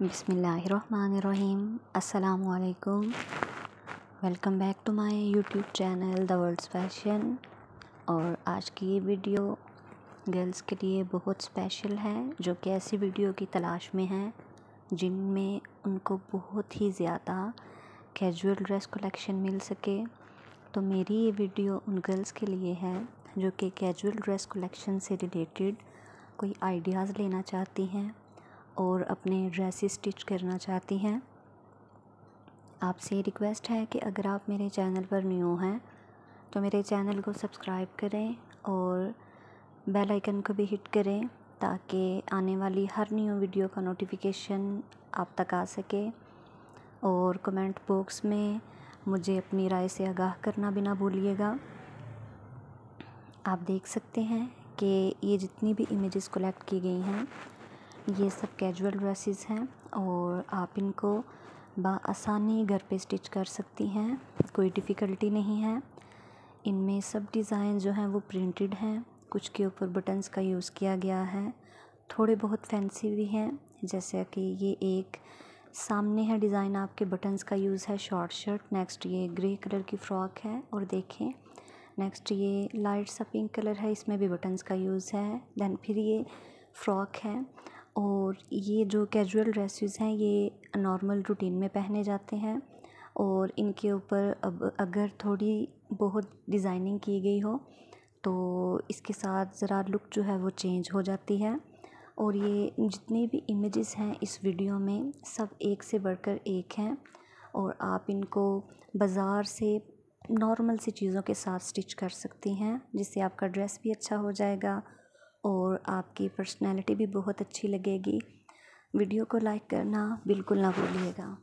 बिसमीम् अल्लाम welcome back to my YouTube channel the world's fashion और आज की ये वीडियो गर्ल्स के लिए बहुत स्पेशल है जो कि ऐसी वीडियो की तलाश में हैं जिनमें उनको बहुत ही ज़्यादा कैजुअल ड्रेस कलेक्शन मिल सके तो मेरी ये वीडियो उन गर्ल्स के लिए है जो कि कैजुअल ड्रेस कलेक्शन से रिलेटेड कोई आइडियाज़ लेना चाहती हैं और अपने ड्रेस स्टिच करना चाहती हैं आपसे रिक्वेस्ट है कि अगर आप मेरे चैनल पर न्यू हैं तो मेरे चैनल को सब्सक्राइब करें और बेल आइकन को भी हिट करें ताकि आने वाली हर न्यू वीडियो का नोटिफिकेशन आप तक आ सके और कमेंट बॉक्स में मुझे अपनी राय से आगाह करना भी ना भूलिएगा आप देख सकते हैं कि ये जितनी भी इमेजेस कलेक्ट की गई हैं ये सब कैजुअल ड्रेसेस हैं और आप इनको बसानी घर पे स्टिच कर सकती हैं कोई डिफ़िकल्टी नहीं है इनमें सब डिज़ाइन जो हैं वो प्रिंटेड हैं कुछ के ऊपर बटन्स का यूज़ किया गया है थोड़े बहुत फैंसी भी हैं जैसे कि ये एक सामने है डिज़ाइन आपके बटन्स का यूज़ है शॉर्ट शर्ट नेक्स्ट ये ग्रे कलर की फ़्रॉक है और देखें नेक्स्ट ये लाइट सा पिंक कलर है इसमें भी बटन्स का यूज़ है दैन फिर ये फ़्रॉक है और ये जो कैजुअल ड्रेसेस हैं ये नॉर्मल रूटीन में पहने जाते हैं और इनके ऊपर अब अगर थोड़ी बहुत डिज़ाइनिंग की गई हो तो इसके साथ ज़रा लुक जो है वो चेंज हो जाती है और ये जितने भी इमेजेस हैं इस वीडियो में सब एक से बढ़कर एक हैं और आप इनको बाज़ार से नॉर्मल सी चीज़ों के साथ स्टिच कर सकती हैं जिससे आपका ड्रेस भी अच्छा हो जाएगा और आपकी पर्सनैलिटी भी बहुत अच्छी लगेगी वीडियो को लाइक करना बिल्कुल ना भूलिएगा